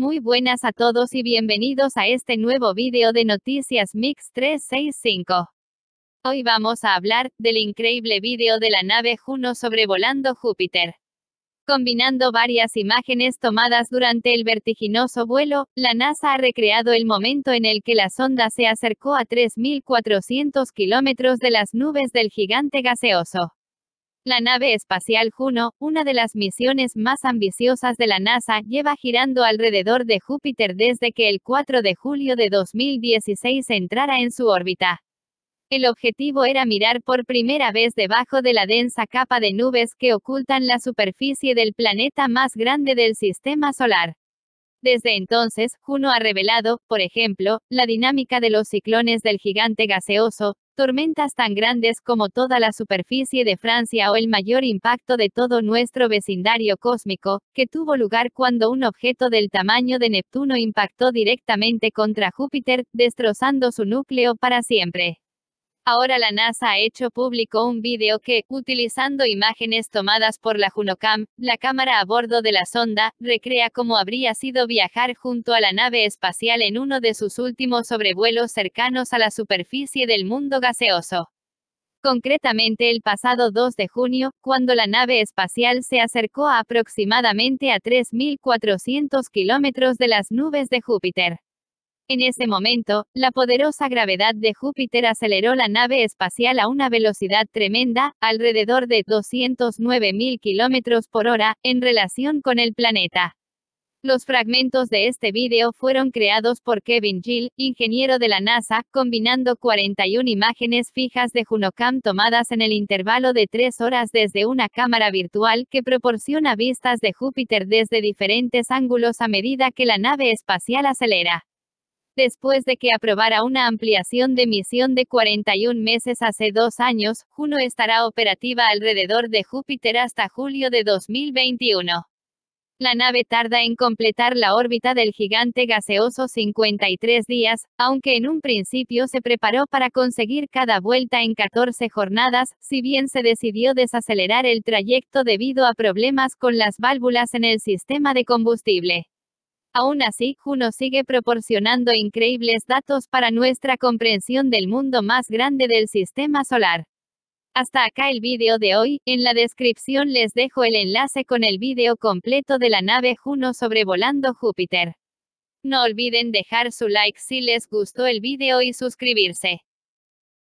Muy buenas a todos y bienvenidos a este nuevo vídeo de Noticias Mix 365. Hoy vamos a hablar del increíble vídeo de la nave Juno sobrevolando Júpiter. Combinando varias imágenes tomadas durante el vertiginoso vuelo, la NASA ha recreado el momento en el que la sonda se acercó a 3.400 kilómetros de las nubes del gigante gaseoso. La nave espacial Juno, una de las misiones más ambiciosas de la NASA, lleva girando alrededor de Júpiter desde que el 4 de julio de 2016 entrara en su órbita. El objetivo era mirar por primera vez debajo de la densa capa de nubes que ocultan la superficie del planeta más grande del sistema solar. Desde entonces, Juno ha revelado, por ejemplo, la dinámica de los ciclones del gigante gaseoso, tormentas tan grandes como toda la superficie de Francia o el mayor impacto de todo nuestro vecindario cósmico, que tuvo lugar cuando un objeto del tamaño de Neptuno impactó directamente contra Júpiter, destrozando su núcleo para siempre. Ahora la NASA ha hecho público un video que, utilizando imágenes tomadas por la Junocam, la cámara a bordo de la sonda, recrea cómo habría sido viajar junto a la nave espacial en uno de sus últimos sobrevuelos cercanos a la superficie del mundo gaseoso. Concretamente el pasado 2 de junio, cuando la nave espacial se acercó aproximadamente a 3.400 kilómetros de las nubes de Júpiter. En ese momento, la poderosa gravedad de Júpiter aceleró la nave espacial a una velocidad tremenda, alrededor de 209.000 km por hora, en relación con el planeta. Los fragmentos de este vídeo fueron creados por Kevin Gill, ingeniero de la NASA, combinando 41 imágenes fijas de Junocam tomadas en el intervalo de tres horas desde una cámara virtual que proporciona vistas de Júpiter desde diferentes ángulos a medida que la nave espacial acelera. Después de que aprobara una ampliación de misión de 41 meses hace dos años, Juno estará operativa alrededor de Júpiter hasta julio de 2021. La nave tarda en completar la órbita del gigante gaseoso 53 días, aunque en un principio se preparó para conseguir cada vuelta en 14 jornadas, si bien se decidió desacelerar el trayecto debido a problemas con las válvulas en el sistema de combustible. Aún así, Juno sigue proporcionando increíbles datos para nuestra comprensión del mundo más grande del sistema solar. Hasta acá el vídeo de hoy, en la descripción les dejo el enlace con el vídeo completo de la nave Juno sobrevolando Júpiter. No olviden dejar su like si les gustó el vídeo y suscribirse.